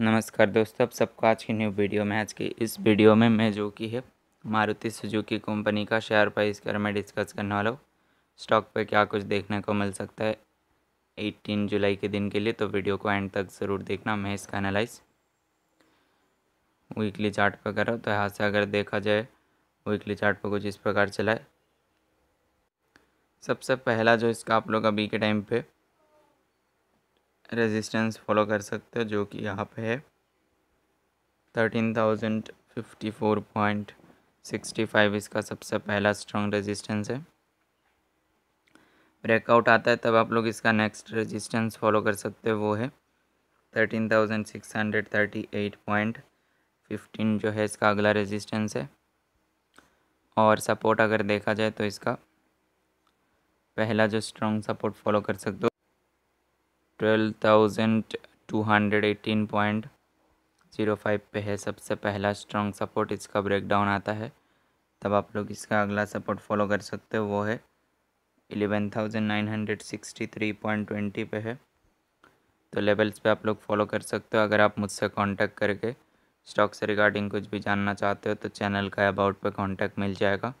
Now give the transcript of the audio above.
नमस्कार दोस्तों अब सबको आज की न्यू वीडियो में आज की इस वीडियो में मैं जो कि है मारुति सुजुकी कंपनी का शेयर प्राइस बारे मैं डिस्कस करने वाला हूँ स्टॉक पे क्या कुछ देखने को मिल सकता है 18 जुलाई के दिन के लिए तो वीडियो को एंड तक ज़रूर देखना मैं इसका एनालाइज वीकली चार्ट पर कर रहा हूँ तो यहाँ से अगर देखा जाए वीकली चार्ट कुछ इस प्रकार चला है सबसे पहला जो इसका आप लोग अभी के टाइम पर रेजिस्टेंस फॉलो कर सकते हो जो कि यहाँ पे है thirteen thousand fifty four point sixty five इसका सबसे पहला स्ट्रॉन्ग रेजिस्टेंस है ब्रेकआउट आता है तब आप लोग इसका नेक्स्ट रेजिस्टेंस फॉलो कर सकते हो वो है thirteen thousand six hundred thirty eight point fifteen जो है इसका अगला रेजिस्टेंस है और सपोर्ट अगर देखा जाए तो इसका पहला जो स्ट्रॉन्ग सपोर्ट फॉलो कर सकते हो twelve thousand two hundred eighteen point zero five पे है सबसे पहला स्ट्रॉन्ग सपोर्ट इसका ब्रेकडाउन आता है तब आप लोग इसका अगला सपोर्ट फॉलो कर सकते हो वो है 11,963.20 thousand nine hundred sixty three point twenty पे है तो लेवल्स पे आप लोग फॉलो कर सकते हो अगर आप मुझसे कांटेक्ट करके स्टॉक से रिगार्डिंग कुछ भी जानना चाहते हो तो चैनल का अबाउट पे कांटेक्ट मिल जाएगा